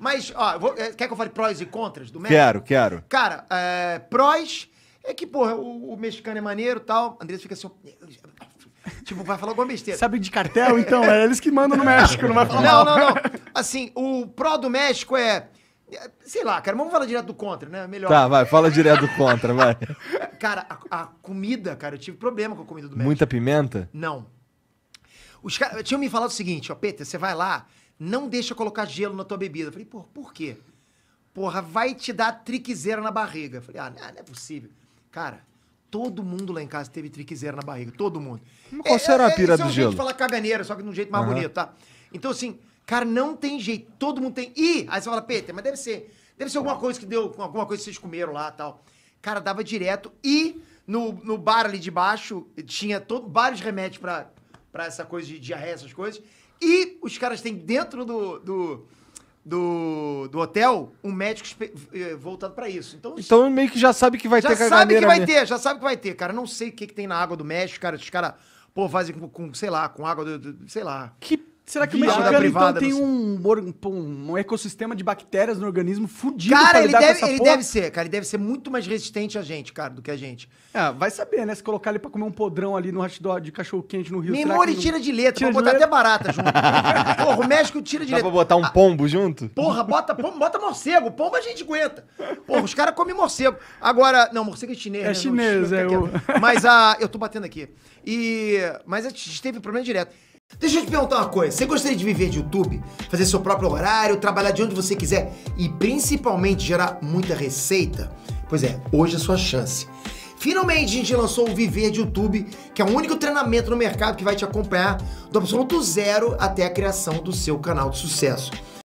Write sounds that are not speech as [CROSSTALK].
Mas, ó, vou, é, quer que eu fale prós e contras do México? Quero, quero. Cara, é, prós é que, porra, o, o mexicano é maneiro e tal. Andrés fica assim. [LAUGHS] Tipo, vai falar alguma besteira. Sabe de cartel, então? É eles que mandam no México, não vai falar. Não, não, não. Assim, o pró do México é. é sei lá, cara, vamos falar direto do contra, né? Melhor. Tá, vai, fala direto do contra, vai. Cara, a, a comida, cara, eu tive problema com a comida do México. Muita pimenta? Não. Os caras tinham me falado o seguinte, ó, Peter, você vai lá, não deixa colocar gelo na tua bebida. Eu falei, pô, por quê? Porra, vai te dar triquezeira na barriga. Eu falei, ah, não, não é possível. Cara, todo mundo lá em casa teve triquezeira na barriga, todo mundo. qual é, será a é, pira é, do é um gelo? falar caganeira, só que de um jeito mais uhum. bonito, tá? Então, assim, cara, não tem jeito, todo mundo tem. Ih, aí você fala, Peter, mas deve ser, deve ser alguma coisa que deu, alguma coisa que vocês comeram lá tal. Cara, dava direto e no, no bar ali de baixo tinha todo, vários remédios pra para essa coisa de diarreia, essas coisas. E os caras têm dentro do, do, do, do hotel um médico eh, voltado para isso. Então, então meio que já sabe que vai já ter Já sabe que vai mesmo. Né? ter, já sabe que vai ter, cara. Não sei o que, que tem na água do México, cara. Os caras, pô, fazem com, com, sei lá, com água do, do sei lá. Que Será que o Viada mexicano então, privada, então tem um, um, um ecossistema de bactérias no organismo fudido Cara, ele, deve, ele deve ser, cara. Ele deve ser muito mais resistente a gente, cara, do que a gente. É, vai saber, né? Se colocar ele pra comer um podrão ali no hot de cachorro quente no Rio. Nem ele tira de letra. Vou botar letra? até barata junto. [LAUGHS] porra, o México tira de Dá letra. Dá pra botar um ah, pombo ah, junto? Porra, bota, bota morcego. Pombo a gente aguenta. Porra, os caras comem morcego. Agora, não, morcego é chinês. É né? chinês, não, é. é, o... Mas a... Ah, eu tô batendo aqui. E, mas a gente teve problema direto. Deixa eu te perguntar uma coisa, você gostaria de viver de YouTube? Fazer seu próprio horário, trabalhar de onde você quiser e principalmente gerar muita receita? Pois é, hoje é a sua chance. Finalmente a gente lançou o Viver de YouTube, que é o único treinamento no mercado que vai te acompanhar do absoluto zero até a criação do seu canal de sucesso.